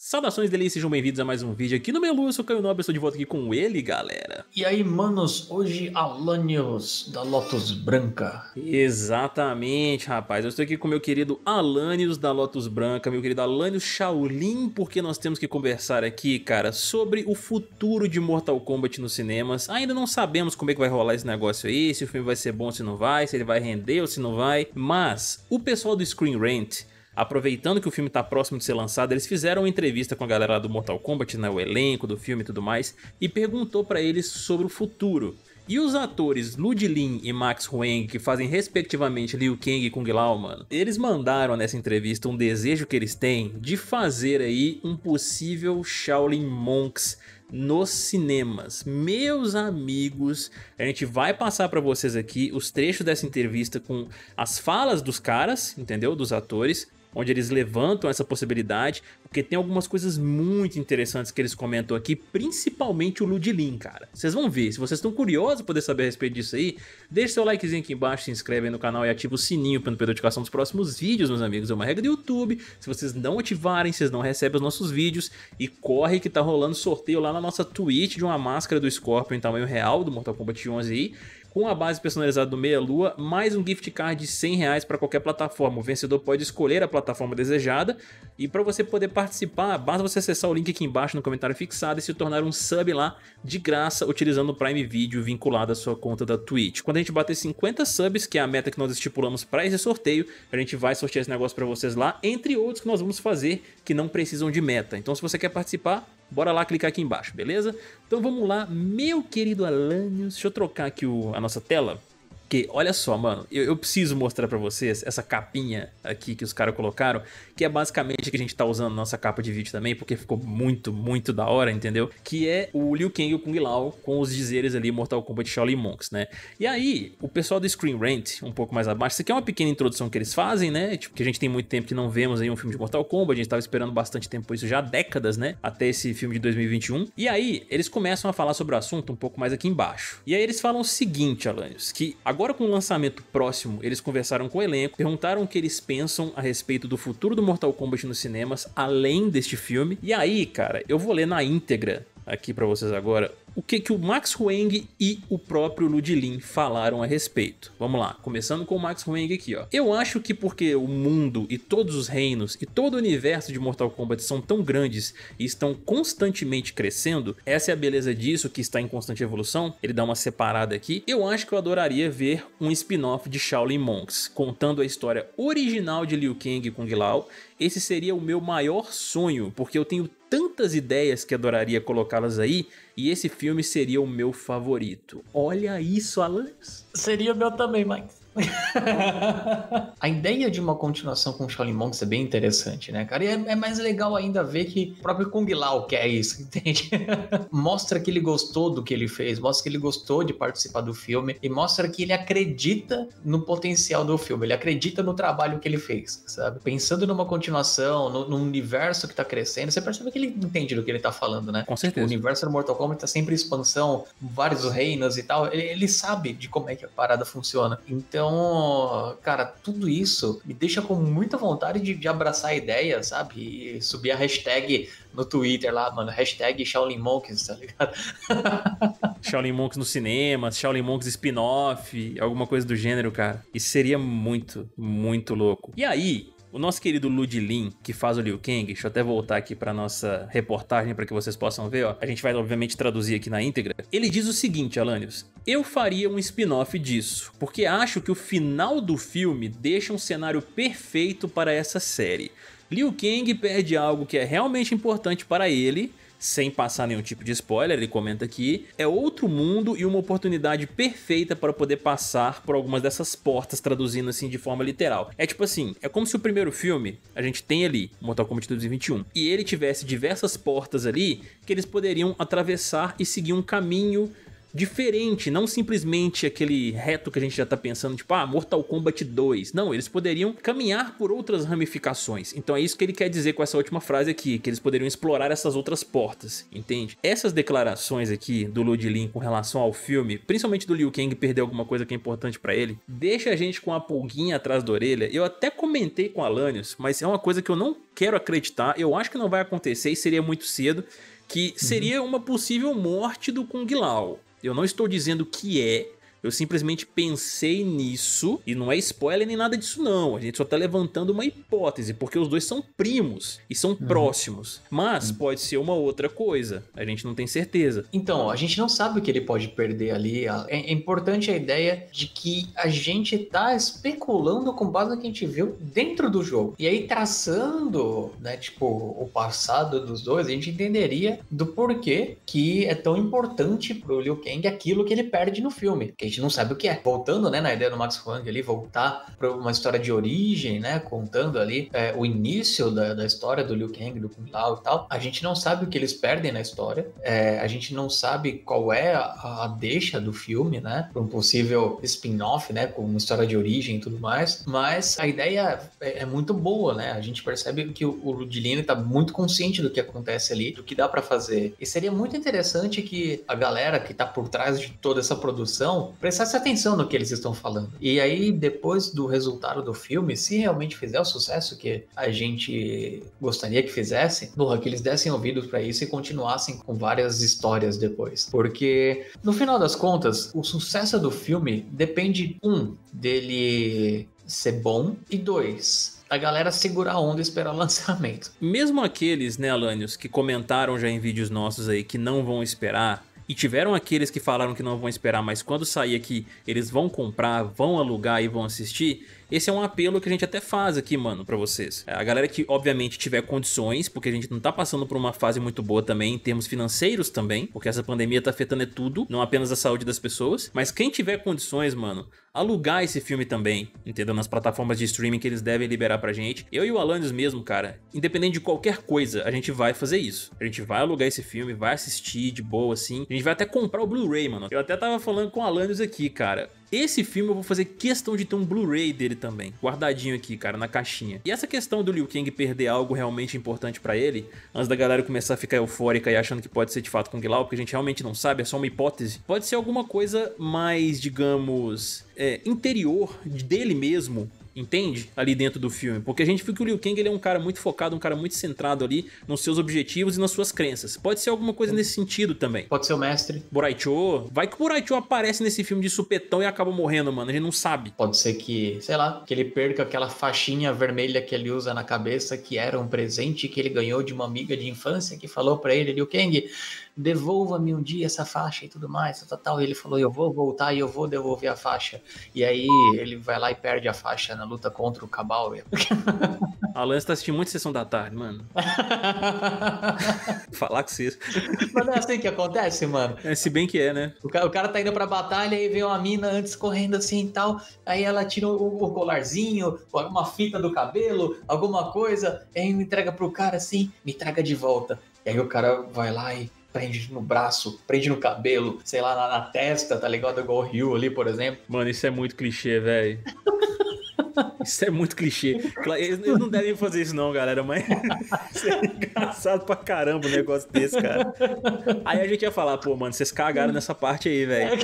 Saudações dele sejam bem-vindos a mais um vídeo aqui no Melu, eu sou o Caio Nobre, estou de volta aqui com ele, galera. E aí, manos, hoje Alanios da Lotus Branca. Exatamente, rapaz, eu estou aqui com meu querido Alanios da Lotus Branca, meu querido Alanios Shaolin, porque nós temos que conversar aqui, cara, sobre o futuro de Mortal Kombat nos cinemas. Ainda não sabemos como é que vai rolar esse negócio aí, se o filme vai ser bom, se não vai, se ele vai render ou se não vai, mas o pessoal do Screen Rant aproveitando que o filme tá próximo de ser lançado, eles fizeram uma entrevista com a galera lá do Mortal Kombat, né, o elenco do filme e tudo mais, e perguntou para eles sobre o futuro. E os atores Lin e Max Huang, que fazem respectivamente Liu Kang e Kung Lao, mano, eles mandaram nessa entrevista um desejo que eles têm de fazer aí um possível Shaolin Monks nos cinemas. Meus amigos, a gente vai passar para vocês aqui os trechos dessa entrevista com as falas dos caras, entendeu? Dos atores, onde eles levantam essa possibilidade, porque tem algumas coisas muito interessantes que eles comentam aqui, principalmente o Ludilin, cara. Vocês vão ver, se vocês estão curiosos poder saber a respeito disso aí, deixe seu likezinho aqui embaixo, se inscreve aí no canal e ativa o sininho para não perder a notificação dos próximos vídeos, meus amigos. É uma regra do YouTube, se vocês não ativarem, vocês não recebem os nossos vídeos e corre que tá rolando sorteio lá na nossa Twitch de uma máscara do Scorpion em tamanho real do Mortal Kombat 11 aí, com a base personalizada do Meia Lua, mais um gift card de 100 reais para qualquer plataforma. O vencedor pode escolher a plataforma desejada e para você poder participar, basta você acessar o link aqui embaixo no comentário fixado e se tornar um sub lá de graça utilizando o Prime Video vinculado à sua conta da Twitch. Quando a gente bater 50 subs, que é a meta que nós estipulamos para esse sorteio, a gente vai sortear esse negócio para vocês lá, entre outros que nós vamos fazer que não precisam de meta. Então se você quer participar, Bora lá clicar aqui embaixo, beleza? Então vamos lá, meu querido Alanios, deixa eu trocar aqui o, a nossa tela porque, olha só, mano, eu, eu preciso mostrar para vocês essa capinha aqui que os caras colocaram, que é basicamente que a gente tá usando nossa capa de vídeo também, porque ficou muito, muito da hora, entendeu? Que é o Liu Kang e o Kung Lao com os dizeres ali Mortal Kombat Shaolin Monks, né? E aí, o pessoal do Screen Rant, um pouco mais abaixo, isso aqui é uma pequena introdução que eles fazem, né? Tipo, que a gente tem muito tempo que não vemos aí um filme de Mortal Kombat, a gente tava esperando bastante tempo por isso, já décadas, né? Até esse filme de 2021. E aí, eles começam a falar sobre o assunto um pouco mais aqui embaixo. E aí eles falam o seguinte, Alanios, que agora Agora com o lançamento próximo, eles conversaram com o elenco, perguntaram o que eles pensam a respeito do futuro do Mortal Kombat nos cinemas, além deste filme. E aí, cara, eu vou ler na íntegra aqui para vocês agora o que, que o Max Huang e o próprio Ludilin falaram a respeito. Vamos lá, começando com o Max Huang aqui, ó. Eu acho que porque o mundo e todos os reinos e todo o universo de Mortal Kombat são tão grandes e estão constantemente crescendo, essa é a beleza disso que está em constante evolução, ele dá uma separada aqui, eu acho que eu adoraria ver um spin-off de Shaolin Monks, contando a história original de Liu Kang e Kung Lao esse seria o meu maior sonho, porque eu tenho tantas ideias que adoraria colocá-las aí, e esse filme seria o meu favorito. Olha isso, Alan. Seria o meu também, Max. a ideia de uma continuação com Shaolin Monks é bem interessante, né, cara? E é, é mais legal ainda ver que o próprio Kung Lao quer isso, entende? mostra que ele gostou do que ele fez, mostra que ele gostou de participar do filme e mostra que ele acredita no potencial do filme, ele acredita no trabalho que ele fez, sabe? Pensando numa continuação, no, num universo que tá crescendo, você percebe que ele entende do que ele tá falando, né? Com certeza. O universo do Mortal Kombat tá sempre em expansão, vários reinos e tal, ele, ele sabe de como é que a parada funciona. Então, então, cara, tudo isso me deixa com muita vontade de, de abraçar a ideia, sabe? E subir a hashtag no Twitter lá, mano, hashtag Shaolin Monks, tá ligado? Shaolin Monks no cinema, Shaolin Monks spin-off, alguma coisa do gênero, cara. Isso seria muito, muito louco. E aí, o nosso querido Ludilin, que faz o Liu Kang, deixa eu até voltar aqui para nossa reportagem para que vocês possam ver, ó. A gente vai obviamente traduzir aqui na íntegra. Ele diz o seguinte, Alanios: "Eu faria um spin-off disso, porque acho que o final do filme deixa um cenário perfeito para essa série. Liu Kang perde algo que é realmente importante para ele." sem passar nenhum tipo de spoiler, ele comenta aqui, é outro mundo e uma oportunidade perfeita para poder passar por algumas dessas portas, traduzindo assim de forma literal. É tipo assim, é como se o primeiro filme, a gente tem ali Mortal Kombat 2021, e ele tivesse diversas portas ali que eles poderiam atravessar e seguir um caminho diferente, não simplesmente aquele reto que a gente já tá pensando, tipo, ah, Mortal Kombat 2. Não, eles poderiam caminhar por outras ramificações. Então é isso que ele quer dizer com essa última frase aqui, que eles poderiam explorar essas outras portas, entende? Essas declarações aqui do Lud Lin com relação ao filme, principalmente do Liu Kang perder alguma coisa que é importante para ele, deixa a gente com a pulguinha atrás da orelha. Eu até comentei com a mas é uma coisa que eu não quero acreditar, eu acho que não vai acontecer e seria muito cedo que uhum. seria uhum. uma possível morte do Kung Lao. Eu não estou dizendo que é, eu simplesmente pensei nisso, e não é spoiler nem nada disso, não. A gente só tá levantando uma hipótese, porque os dois são primos e são uhum. próximos. Mas uhum. pode ser uma outra coisa. A gente não tem certeza. Então, a gente não sabe o que ele pode perder ali. É, é importante a ideia de que a gente tá especulando com base no que a gente viu dentro do jogo. E aí, traçando, né, tipo, o passado dos dois, a gente entenderia do porquê que é tão importante pro Liu Kang aquilo que ele perde no filme. Que a gente não sabe o que é. Voltando, né, na ideia do Max Huang ali, voltar para uma história de origem, né, contando ali é, o início da, da, história do Liu Kang, do Kung Lao e tal, a gente não sabe o que eles perdem na história, é, a gente não sabe qual é a, a deixa do filme, né, para um possível spin-off, né, com uma história de origem e tudo mais, mas a ideia é, é muito boa, né, a gente percebe que o, o Ludilino tá muito consciente do que acontece ali, do que dá para fazer, e seria muito interessante que a galera que tá por trás de toda essa produção prestasse atenção no que eles estão falando. E aí, depois do resultado do filme, se realmente fizer o sucesso que a gente gostaria que fizesse, porra, que eles dessem ouvidos para isso e continuassem com várias histórias depois. Porque, no final das contas, o sucesso do filme depende, um, dele ser bom, e dois, a galera segurar a onda e esperar o lançamento. Mesmo aqueles, né, Alanios, que comentaram já em vídeos nossos aí que não vão esperar, e tiveram aqueles que falaram que não vão esperar, mas quando sair aqui, eles vão comprar, vão alugar e vão assistir. Esse é um apelo que a gente até faz aqui, mano, para vocês. É, a galera que, obviamente, tiver condições, porque a gente não tá passando por uma fase muito boa também em termos financeiros também, porque essa pandemia tá afetando é tudo, não apenas a saúde das pessoas. Mas quem tiver condições, mano, alugar esse filme também, entendeu? Nas plataformas de streaming que eles devem liberar pra gente. Eu e o Alanis mesmo, cara, independente de qualquer coisa, a gente vai fazer isso. A gente vai alugar esse filme, vai assistir de boa, assim. A gente vai até comprar o Blu-ray, mano. Eu até tava falando com o Alanis aqui, cara. Esse filme eu vou fazer questão de ter um Blu-ray dele também, guardadinho aqui, cara, na caixinha. E essa questão do Liu Kang perder algo realmente importante para ele, antes da galera começar a ficar eufórica e achando que pode ser de fato Kung Lao, porque a gente realmente não sabe, é só uma hipótese. Pode ser alguma coisa mais, digamos, é, interior dele mesmo entende? Ali dentro do filme. Porque a gente viu que o Liu Kang ele é um cara muito focado, um cara muito centrado ali nos seus objetivos e nas suas crenças. Pode ser alguma coisa nesse sentido também. Pode ser o mestre. Boraicho. Vai que o Boraicho aparece nesse filme de supetão e acaba morrendo, mano. A gente não sabe. Pode ser que, sei lá, que ele perca aquela faixinha vermelha que ele usa na cabeça, que era um presente que ele ganhou de uma amiga de infância que falou para ele, Liu Kang devolva-me um dia essa faixa e tudo mais, total. tal. E ele falou, eu vou voltar e eu vou devolver a faixa. E aí ele vai lá e perde a faixa na luta contra o Cabal. Alan, você tá assistindo muito Sessão da Tarde, mano. Falar com vocês. Mas não é assim que acontece, mano. É, se bem que é, né? O cara, o cara tá indo pra batalha e vê uma mina antes correndo assim e tal. Aí ela tira o, o colarzinho, uma fita do cabelo, alguma coisa. E aí entrega pro cara assim, me traga de volta. E aí o cara vai lá e prende no braço, prende no cabelo, sei lá, na, na testa, tá ligado? Igual o Ryu ali, por exemplo. Mano, isso é muito clichê, velho. Isso é muito clichê. Eles, não devem fazer isso, não, galera, mas isso é engraçado pra caramba o um negócio desse, cara. Aí a gente ia falar, pô, mano, vocês cagaram nessa parte aí, velho.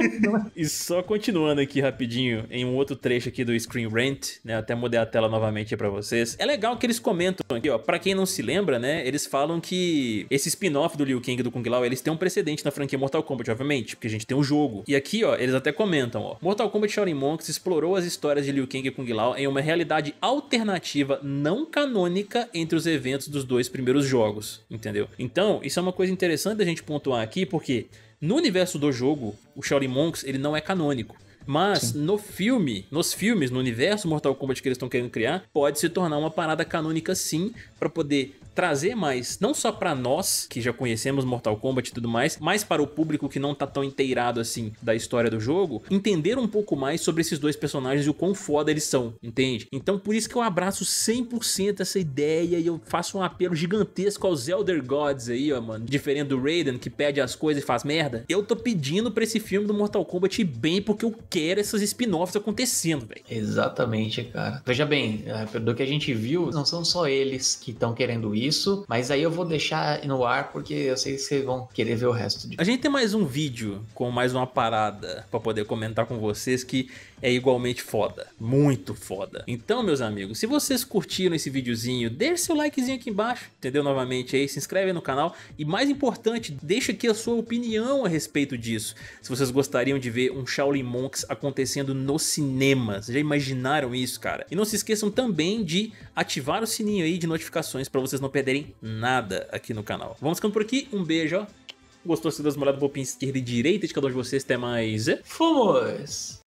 e só continuando aqui rapidinho, em um outro trecho aqui do Screen Rant, né? Até mudei a tela novamente para vocês. É legal que eles comentam aqui, ó. Pra quem não se lembra, né? Eles falam que esse spin-off do Liu Kang e do Kung Lao, eles têm um precedente na franquia Mortal Kombat, obviamente, porque a gente tem um jogo. E aqui, ó, eles até comentam, ó. Mortal Kombat Shaolin Monks explorou as histórias de Liu Kang Kung Lao em uma realidade alternativa não canônica entre os eventos dos dois primeiros jogos, entendeu? Então, isso é uma coisa interessante da gente pontuar aqui, porque no universo do jogo, o Shaolin Monks ele não é canônico. Mas Sim. no filme, nos filmes, no universo Mortal Kombat que eles estão querendo criar, pode se tornar uma parada canônica sim, para poder trazer mais, não só para nós que já conhecemos Mortal Kombat e tudo mais, mas para o público que não tá tão inteirado assim da história do jogo, entender um pouco mais sobre esses dois personagens e o quão foda eles são, entende? Então por isso que eu abraço 100% essa ideia e eu faço um apelo gigantesco aos Elder Gods aí, ó, mano. Diferente do Raiden que pede as coisas e faz merda. Eu tô pedindo para esse filme do Mortal Kombat ir bem porque eu quero essas spin-offs acontecendo, velho. Exatamente, cara. Veja bem, é, do que a gente viu, não são só eles que estão querendo ir isso, mas aí eu vou deixar no ar porque eu sei que vocês vão querer ver o resto. De... A gente tem mais um vídeo com mais uma parada para poder comentar com vocês que é igualmente foda, muito foda. Então, meus amigos, se vocês curtiram esse videozinho, deixe seu likezinho aqui embaixo, entendeu? Novamente aí, se inscreve no canal e mais importante, deixa aqui a sua opinião a respeito disso. Se vocês gostariam de ver um Shaolin Monks acontecendo no cinema, vocês já imaginaram isso, cara? E não se esqueçam também de ativar o sininho aí de notificações para vocês não perderem nada aqui no canal. Vamos ficando por aqui, um beijo, ó. Gostou? Se das uma olhada no bopinha esquerda e direita de cada um de vocês, até mais. Fomos!